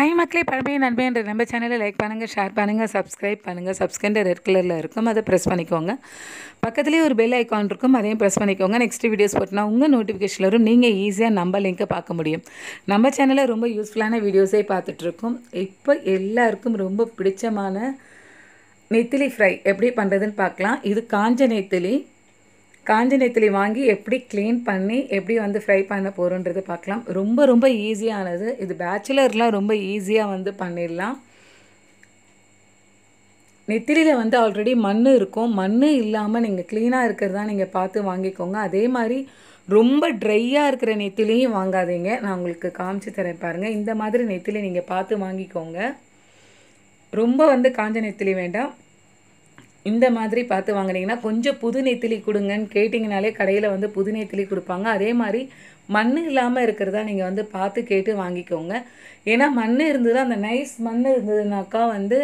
high மக்களே பழமையை நண்பையன்ற நம்ம சேனலை லைக் பண்ணுங்கள் ஷேர் பண்ணுங்கள் சப்ஸ்கிரைப் பண்ணுங்கள் சப்ஸ்கிரைண்ட் ரெட் கலரில் இருக்கும் அதை ப்ரெஸ் பண்ணிக்கோங்க பக்கத்துலேயே ஒரு பெல் ஐக்கான் இருக்கும் அதையும் ப்ரெஸ் பண்ணிக்கோங்க நெக்ஸ்ட் வீடியோஸ் போட்டினா உங்கள் நோட்டிஃபிகேஷன் வரும் நீங்கள் ஈஸியாக நம்ம லிங்க்கை பார்க்க முடியும் நம்ம சேனலில் ரொம்ப யூஸ்ஃபுல்லான வீடியோஸே பார்த்துட்ருக்கோம் இப்போ எல்லாருக்கும் ரொம்ப பிடிச்சமான நெத்திலி ஃப்ரை எப்படி பண்ணுறதுன்னு பார்க்கலாம் இது காஞ்ச நெத்திலி காஞ்ச நெத்திலி வாங்கி எப்படி க்ளீன் பண்ணி எப்படி வந்து ஃப்ரை பண்ண போகிறோன்றது பார்க்கலாம் ரொம்ப ரொம்ப ஈஸியானது இது பேச்சுலர்லாம் ரொம்ப ஈஸியாக வந்து பண்ணிடலாம் நெத்திலியில் வந்து ஆல்ரெடி மண் இருக்கும் மண் இல்லாமல் நீங்கள் க்ளீனாக இருக்கிறதா நீங்கள் பார்த்து வாங்கிக்கோங்க அதே மாதிரி ரொம்ப ட்ரையாக இருக்கிற நெத்திலையும் வாங்காதீங்க நான் உங்களுக்கு காமிச்சு தரேன் பாருங்கள் இந்த மாதிரி நெத்திலி நீங்கள் பார்த்து வாங்கிக்கோங்க ரொம்ப வந்து காஞ்ச நெத்திலி வேண்டாம் இந்த மாதிரி பார்த்து வாங்கினீங்கன்னா கொஞ்சம் புது நெத்திலி கொடுங்கன்னு கேட்டிங்கனாலே கடையில் வந்து புது நெத்திலி கொடுப்பாங்க அதே மாதிரி மண் இல்லாமல் இருக்கிறதா நீங்கள் வந்து பார்த்து கேட்டு வாங்கிக்கோங்க ஏன்னா மண் இருந்தது அந்த நைஸ் மண் இருந்ததுனாக்கா வந்து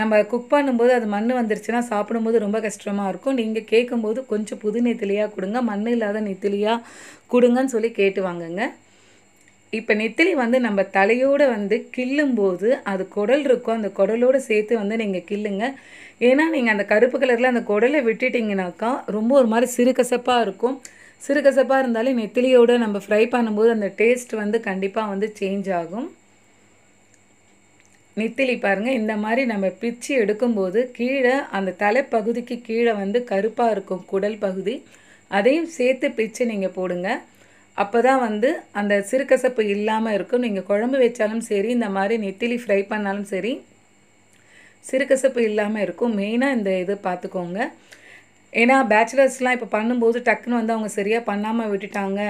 நம்ம குக் பண்ணும்போது அது மண் வந்துருச்சுன்னா சாப்பிடும்போது ரொம்ப கஷ்டமாக இருக்கும் நீங்கள் கேட்கும்போது கொஞ்சம் புது நெத்திலியாக கொடுங்க மண் இல்லாத நெத்திலியாக கொடுங்கன்னு சொல்லி கேட்டு வாங்குங்க இப்போ நெத்திலி வந்து நம்ம தலையோடு வந்து கிள்ளும்போது அது குடல் இருக்கும் அந்த குடலோடு சேர்த்து வந்து நீங்கள் கிள்ளுங்க ஏன்னா நீங்கள் அந்த கருப்பு கலரில் அந்த குடலை விட்டுட்டிங்கனாக்கா ரொம்ப ஒரு மாதிரி சிறுகசப்பாக இருக்கும் சிறுகசப்பாக இருந்தாலே நெத்திலியோடு நம்ம ஃப்ரை பண்ணும்போது அந்த டேஸ்ட் வந்து கண்டிப்பாக வந்து சேஞ்ச் ஆகும் நெத்திலி பாருங்கள் இந்த மாதிரி நம்ம பிச்சு எடுக்கும்போது கீழே அந்த தலைப்பகுதிக்கு கீழே வந்து கருப்பாக இருக்கும் குடல் பகுதி அதையும் சேர்த்து பிச்சு நீங்கள் போடுங்கள் அப்போ தான் வந்து அந்த சிறுகசப்பு இல்லாமல் இருக்கும் நீங்கள் குழம்பு வச்சாலும் சரி இந்த மாதிரி நெத்திலி ஃப்ரை பண்ணாலும் சரி சிறுகசப்பு இல்லாமல் இருக்கும் மெயினாக இந்த இது பார்த்துக்கோங்க ஏன்னா பேச்சுலர்ஸ்லாம் இப்போ பண்ணும்போது டக்குன்னு வந்து அவங்க சரியாக பண்ணாமல் விட்டுட்டாங்க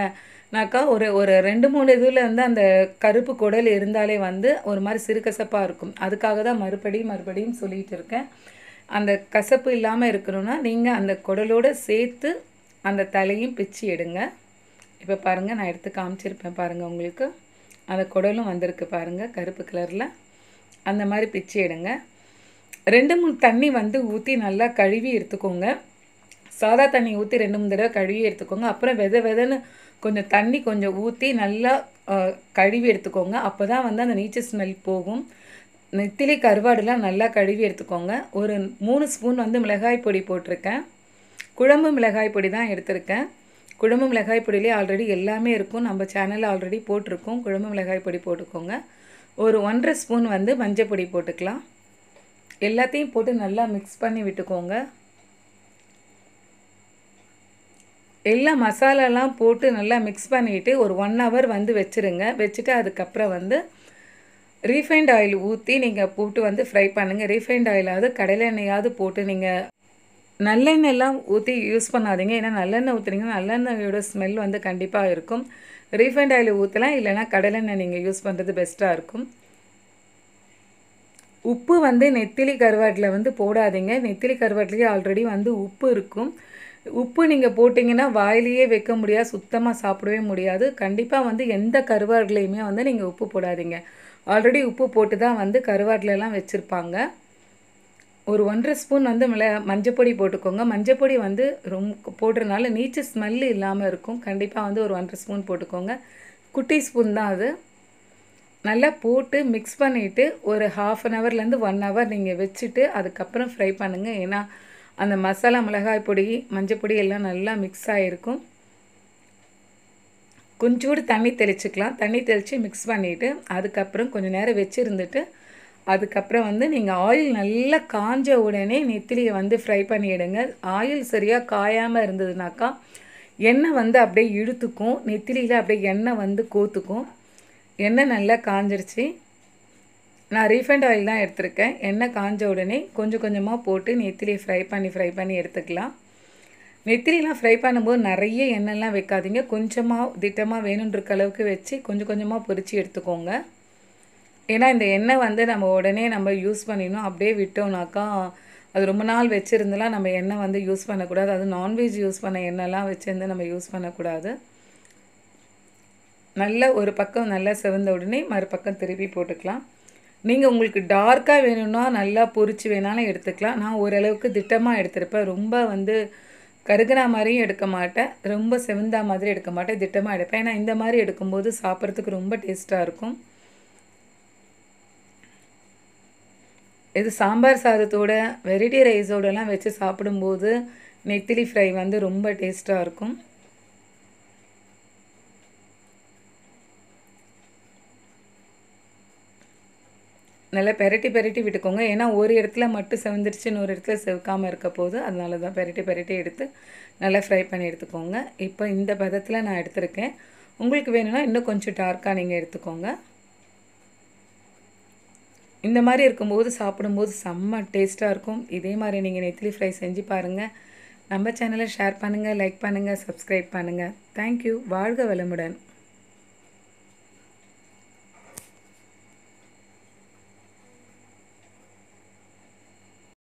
நாக்கா ஒரு ஒரு ரெண்டு மூணு இதில் வந்து அந்த கருப்பு குடல் இருந்தாலே வந்து ஒரு மாதிரி சிறுகசப்பாக இருக்கும் அதுக்காக தான் மறுபடியும் மறுபடியும் சொல்லிகிட்டு இருக்கேன் அந்த கசப்பு இல்லாமல் இருக்கணும்னா நீங்கள் அந்த குடலோடு சேர்த்து அந்த தலையும் பிச்சு எடுங்க இப்போ பாருங்கள் நான் எடுத்து காமிச்சிருப்பேன் பாருங்கள் உங்களுக்கு அந்த குடலும் வந்திருக்கு பாருங்கள் கருப்பு கலரில் அந்த மாதிரி பிச்சு எடுங்க ரெண்டு மூணு தண்ணி வந்து ஊற்றி நல்லா கழுவி எடுத்துக்கோங்க சாதா தண்ணி ஊற்றி ரெண்டு மூணு தடவை கழுவி எடுத்துக்கோங்க அப்புறம் வித விதன்னு கொஞ்சம் தண்ணி கொஞ்சம் ஊற்றி நல்லா கழுவி எடுத்துக்கோங்க அப்போ தான் வந்து அந்த நீச்சல் ஸ்மெல் போகும் நெத்திலி கருவாடுலாம் நல்லா கழுவி எடுத்துக்கோங்க ஒரு மூணு ஸ்பூன் வந்து மிளகாய் பொடி போட்டிருக்கேன் குழம்பு மிளகாய் பொடி தான் எடுத்திருக்கேன் குழம்பு மிளகாய் பொடியிலே ஆல்ரெடி எல்லாமே இருக்கும் நம்ம சேனலில் ஆல்ரெடி போட்டிருக்கோம் குழம்பு மிளகாய் பொடி போட்டுக்கோங்க ஒரு ஒன்றரை ஸ்பூன் வந்து மஞ்சப்பொடி போட்டுக்கலாம் எல்லாத்தையும் போட்டு நல்லா மிக்ஸ் பண்ணி விட்டுக்கோங்க எல்லா மசாலாலாம் போட்டு நல்லா மிக்ஸ் பண்ணிவிட்டு ஒரு ஒன் ஹவர் வந்து வச்சுருங்க வச்சுட்டு அதுக்கப்புறம் வந்து ரீஃபைண்ட் ஆயில் ஊற்றி நீங்கள் போட்டு வந்து ஃப்ரை பண்ணுங்கள் ரீஃபைண்ட் ஆயிலாவது கடலை எண்ணெயாவது போட்டு நீங்கள் நல்லெண்ணெய்லாம் ஊற்றி யூஸ் பண்ணாதீங்க ஏன்னா நல்லெண்ணெய் ஊற்றுறீங்கன்னா நல்லெண்ணெயோட ஸ்மெல் வந்து கண்டிப்பாக இருக்கும் ரீஃபைண்ட் ஆயில் ஊற்றலாம் இல்லைனா கடலெண்ணெய் நீங்கள் யூஸ் பண்ணுறது பெஸ்ட்டாக இருக்கும் உப்பு வந்து நெத்திலி கருவாட்டில் வந்து போடாதீங்க நெத்திலி கருவாட்டிலேயே ஆல்ரெடி வந்து உப்பு இருக்கும் உப்பு நீங்கள் போட்டிங்கன்னா வாயிலேயே வைக்க முடியாது சுத்தமாக சாப்பிடவே முடியாது கண்டிப்பாக வந்து எந்த கருவாட்லேயுமே வந்து நீங்கள் உப்பு போடாதீங்க ஆல்ரெடி உப்பு போட்டு தான் வந்து கருவாட்டிலலாம் வச்சுருப்பாங்க ஒரு ஒன்றரை ஸ்பூன் வந்து மிள மஞ்சப்பொடி போட்டுக்கோங்க மஞ்சப்பொடி வந்து ரொம்ப போடுறதுனால நீச்சல் ஸ்மெல்லு இல்லாமல் இருக்கும் கண்டிப்பாக வந்து ஒரு ஒன்றரை ஸ்பூன் போட்டுக்கோங்க குட்டி ஸ்பூன் தான் அது நல்லா போட்டு மிக்ஸ் பண்ணிவிட்டு ஒரு ஹாஃப் அன் ஹவர்லேருந்து ஒன் ஹவர் நீங்கள் வச்சுட்டு அதுக்கப்புறம் ஃப்ரை பண்ணுங்கள் ஏன்னா அந்த மசாலா மிளகாய் பொடி மஞ்சப்பொடி எல்லாம் நல்லா மிக்ஸ் ஆகிருக்கும் கொஞ்சோடு தண்ணி தெளிச்சுக்கலாம் தண்ணி தெளித்து மிக்ஸ் பண்ணிவிட்டு அதுக்கப்புறம் கொஞ்சம் நேரம் வச்சுருந்துட்டு அதுக்கப்புறம் வந்து நீங்கள் ஆயில் நல்லா காஞ்ச உடனே நெத்திலியை வந்து ஃப்ரை பண்ணிவிடுங்க ஆயில் சரியாக காயாமல் இருந்ததுனாக்கா எண்ணெய் வந்து அப்படியே இழுத்துக்கும் நெத்திலியில் அப்படியே எண்ணெய் வந்து கோத்துக்கும் எண்ணெய் நல்லா காஞ்சிருச்சு நான் ரீஃபண்ட் ஆயில் தான் எடுத்திருக்கேன் எண்ணெய் காஞ்ச உடனே கொஞ்சம் கொஞ்சமாக போட்டு நெத்திலியை ஃப்ரை பண்ணி ஃப்ரை பண்ணி எடுத்துக்கலாம் நெத்திலாம் ஃப்ரை பண்ணும்போது நிறைய எண்ணெய்லாம் வைக்காதீங்க கொஞ்சமாக திட்டமாக வேணுன்ற அளவுக்கு வச்சு கொஞ்சம் கொஞ்சமாக பொரித்து எடுத்துக்கோங்க ஏன்னா இந்த எண்ணெய் வந்து நம்ம உடனே நம்ம யூஸ் பண்ணிடணும் அப்படியே விட்டோம்னாக்கா அது ரொம்ப நாள் வச்சுருந்தெல்லாம் நம்ம எண்ணெய் வந்து யூஸ் பண்ணக்கூடாது அது நான்வெஜ் யூஸ் பண்ண எண்ணெய்லாம் வச்சுருந்து நம்ம யூஸ் பண்ணக்கூடாது நல்ல ஒரு பக்கம் நல்லா செவந்த உடனே மறுபக்கம் திருப்பி போட்டுக்கலாம் நீங்கள் உங்களுக்கு டார்க்காக வேணும்னா நல்லா பொறிச்சு வேணாலும் எடுத்துக்கலாம் நான் ஓரளவுக்கு திட்டமாக எடுத்திருப்பேன் ரொம்ப வந்து கருகுனா மாதிரியும் எடுக்க மாட்டேன் ரொம்ப செவந்தா மாதிரி எடுக்க மாட்டேன் திட்டமாக எடுப்பேன் ஏன்னா இந்த மாதிரி எடுக்கும்போது சாப்பிட்றதுக்கு ரொம்ப டேஸ்ட்டாக இருக்கும் இது சாம்பார் சாதத்தோட வெரைட்டி ரைஸோடலாம் வச்சு சாப்பிடும்போது நெத்திலி ஃப்ரை வந்து ரொம்ப டேஸ்ட்டாக இருக்கும் நல்லா பெரட்டி பெரட்டி விட்டுக்கோங்க ஏன்னா ஒரு இடத்துல மட்டும் செவந்துருச்சு இன்னொரு இடத்துல செவக்காமல் இருக்க போது அதனால தான் பெரட்டி பெரட்டி எடுத்து நல்லா ஃப்ரை பண்ணி எடுத்துக்கோங்க இப்போ இந்த பதத்தில் நான் எடுத்திருக்கேன் உங்களுக்கு வேணும்னா இன்னும் கொஞ்சம் டார்க்காக நீங்கள் எடுத்துக்கோங்க இந்த மாதிரி இருக்கும்போது சாப்பிடும்போது செம்ம டேஸ்ட்டாக இருக்கும் இதே மாதிரி நீங்கள் நெத்திலி ஃப்ரை செஞ்சு பாருங்கள் நம்ம சேனலை ஷேர் பண்ணுங்கள் லைக் பண்ணுங்கள் சப்ஸ்கிரைப் பண்ணுங்கள் தேங்க்யூ வாழ்க வளமுடன்